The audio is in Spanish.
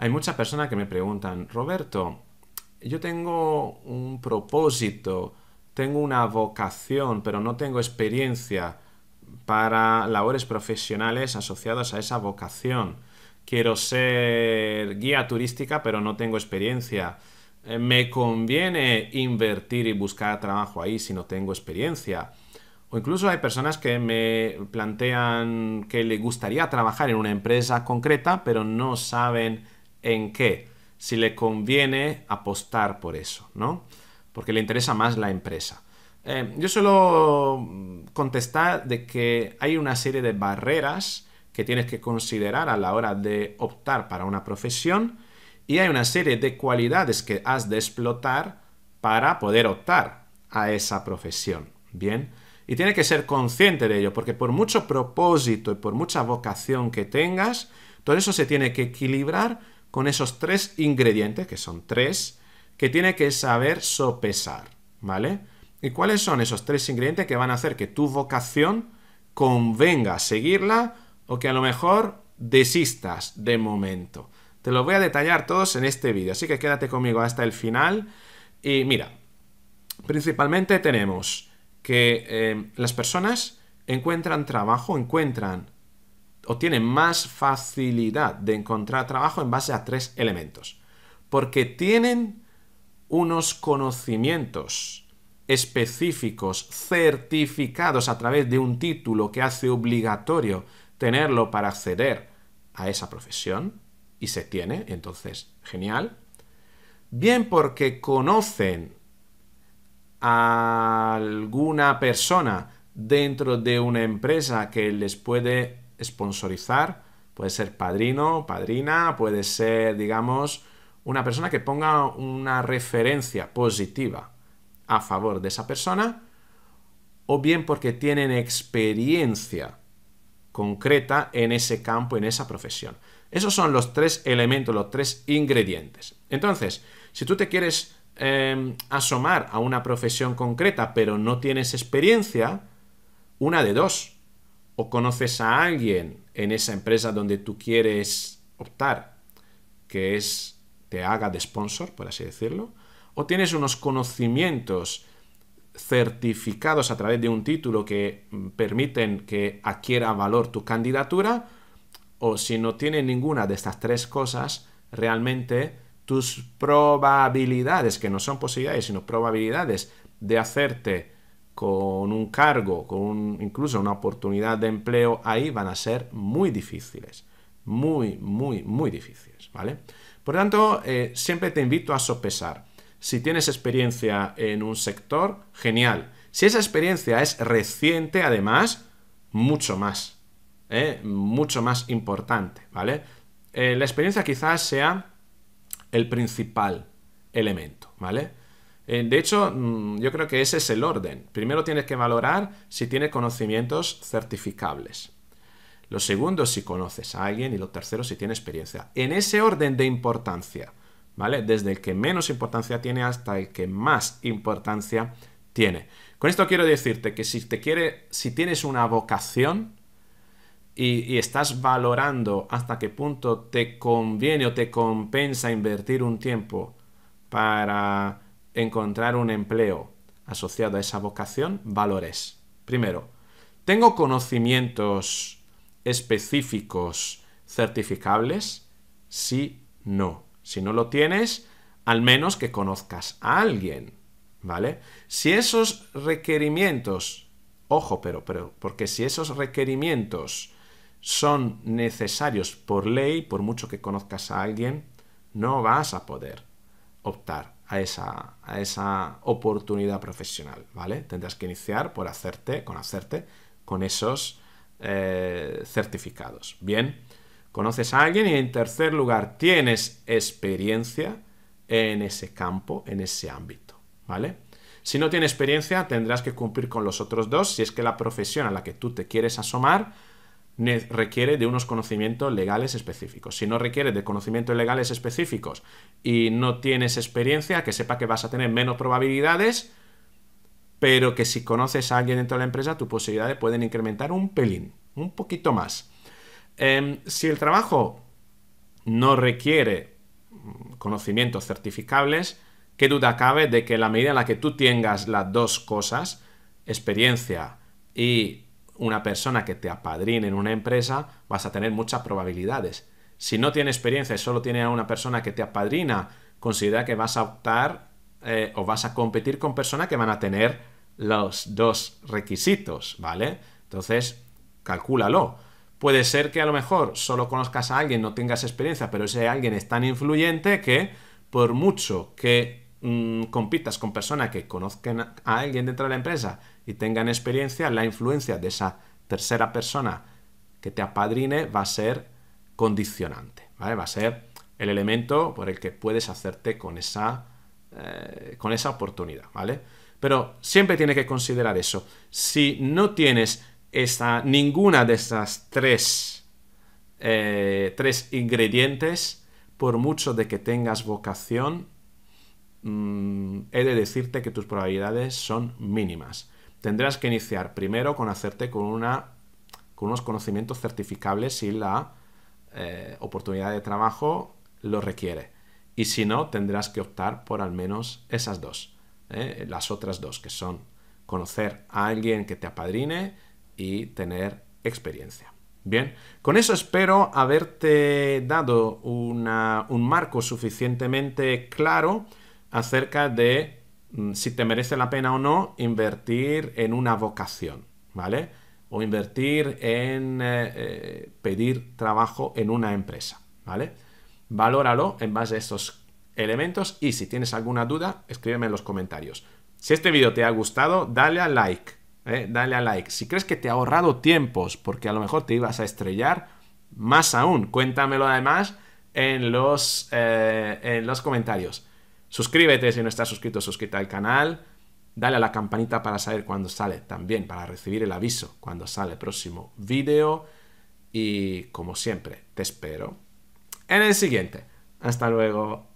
Hay muchas personas que me preguntan, Roberto, yo tengo un propósito, tengo una vocación, pero no tengo experiencia para labores profesionales asociadas a esa vocación. Quiero ser guía turística, pero no tengo experiencia. Eh, me conviene invertir y buscar trabajo ahí si no tengo experiencia. O incluso hay personas que me plantean que le gustaría trabajar en una empresa concreta, pero no saben en qué, si le conviene apostar por eso, ¿no? Porque le interesa más la empresa. Eh, yo suelo contestar de que hay una serie de barreras que tienes que considerar a la hora de optar para una profesión y hay una serie de cualidades que has de explotar para poder optar a esa profesión. Bien, y tiene que ser consciente de ello, porque por mucho propósito y por mucha vocación que tengas, todo eso se tiene que equilibrar con esos tres ingredientes, que son tres, que tiene que saber sopesar, ¿vale? ¿Y cuáles son esos tres ingredientes que van a hacer que tu vocación convenga seguirla o que a lo mejor desistas de momento? Te lo voy a detallar todos en este vídeo, así que quédate conmigo hasta el final. Y mira, principalmente tenemos que eh, las personas encuentran trabajo, encuentran o más facilidad de encontrar trabajo en base a tres elementos. Porque tienen unos conocimientos específicos, certificados a través de un título que hace obligatorio tenerlo para acceder a esa profesión, y se tiene, entonces, genial. Bien porque conocen a alguna persona dentro de una empresa que les puede sponsorizar, puede ser padrino, padrina, puede ser, digamos, una persona que ponga una referencia positiva a favor de esa persona, o bien porque tienen experiencia concreta en ese campo, en esa profesión. Esos son los tres elementos, los tres ingredientes. Entonces, si tú te quieres em, asomar a una profesión concreta, pero no tienes experiencia, una de dos o conoces a alguien en esa empresa donde tú quieres optar, que es te haga de sponsor, por así decirlo, o tienes unos conocimientos certificados a través de un título que permiten que adquiera valor tu candidatura, o si no tienes ninguna de estas tres cosas, realmente tus probabilidades, que no son posibilidades, sino probabilidades de hacerte con un cargo, con incluso una oportunidad de empleo ahí van a ser muy difíciles. Muy, muy, muy difíciles, ¿vale? Por lo tanto, eh, siempre te invito a sopesar. Si tienes experiencia en un sector, genial. Si esa experiencia es reciente, además, mucho más. ¿eh? Mucho más importante, ¿vale? Eh, la experiencia quizás sea el principal elemento, ¿vale? Eh, de hecho, mm, yo creo que ese es el orden. Primero tienes que valorar si tiene conocimientos certificables. Lo segundo, si conoces a alguien. Y lo tercero, si tiene experiencia. En ese orden de importancia, ¿vale? Desde el que menos importancia tiene hasta el que más importancia tiene. Con esto quiero decirte que si te quiere, si tienes una vocación y estás valorando hasta qué punto te conviene o te compensa invertir un tiempo para encontrar un empleo asociado a esa vocación, valores. Primero, tengo conocimientos específicos certificables. Sí, no. Si no lo tienes, al menos que conozcas a alguien, ¿vale? Si esos requerimientos, ojo, pero, pero, porque si esos requerimientos son necesarios por ley, por mucho que conozcas a alguien, no vas a poder optar a esa, oportunidad profesional, ¿vale? Tendrás que iniciar por hacerte, con hacerte con esos eh, certificados. Bien, conoces a alguien y en tercer lugar tienes experiencia en ese campo, en ese ámbito, ¿vale? Si no tienes experiencia, tendrás que cumplir con los otros dos si es que la profesión a la que tú te quieres asomar requiere de unos conocimientos legales específicos. Si no requiere de conocimientos legales específicos y no tienes experiencia, que sepa que vas a tener menos probabilidades, pero que si conoces a alguien dentro de la empresa, tus posibilidades pueden incrementar un pelín, un poquito más. Em, si el trabajo no requiere mm, conocimientos certificables, qué duda cabe de que la medida en la que tú tengas las dos cosas, experiencia y una persona que te apadrine en una empresa, vas a tener muchas probabilidades. Si no tiene experiencia y solo tiene a una persona que te apadrina, considera que vas a optar eh, o vas a competir con personas que van a tener los dos requisitos, ¿vale? Entonces, calcúlalo. Puede ser que a lo mejor solo conozcas a alguien, no tengas experiencia, pero ese alguien es tan influyente que por mucho que mm, compitas con personas que conozcan a alguien dentro de la empresa y tengan experiencia, la influencia de esa tercera persona que te apadrine va a ser condicionante, Va a ser el elemento por el que puedes hacerte eh, con esa, oportunidad, ¿vale? Pero siempre tiene que considerar eso. Si no tienes ninguna de esas tres, eh, tres ingredientes, por mucho de que tengas vocación, mm, he de decirte que tus probabilidades son mínimas tendrás que iniciar primero con hacerte con, una, con unos conocimientos certificables si la eh, oportunidad de trabajo lo requiere. Y si no, tendrás que optar por al menos esas dos, eh, las otras dos, que son conocer a alguien que te apadrine y tener experiencia. Bien, con eso espero haberte dado un marco suficientemente claro acerca de Mm, si te merece la pena o no invertir en una vocación, ¿vale? O invertir en eh, eh, pedir trabajo en una empresa, ¿vale? Valóralo en base a estos elementos y si tienes alguna duda, escríbeme en los comentarios. Si este vídeo te ha gustado, dale a like, ¿eh? dale a like. Si crees que te ha ahorrado tiempos porque a lo mejor te ibas a estrellar, más aún, cuéntamelo además en los, en los comentarios. Suscríbete si no estás suscrito, suscríbete al canal. Dale a la campanita para saber cuando sale también, para recibir el aviso cuando sale el próximo vídeo. Y como siempre, te espero en el siguiente. Hasta luego.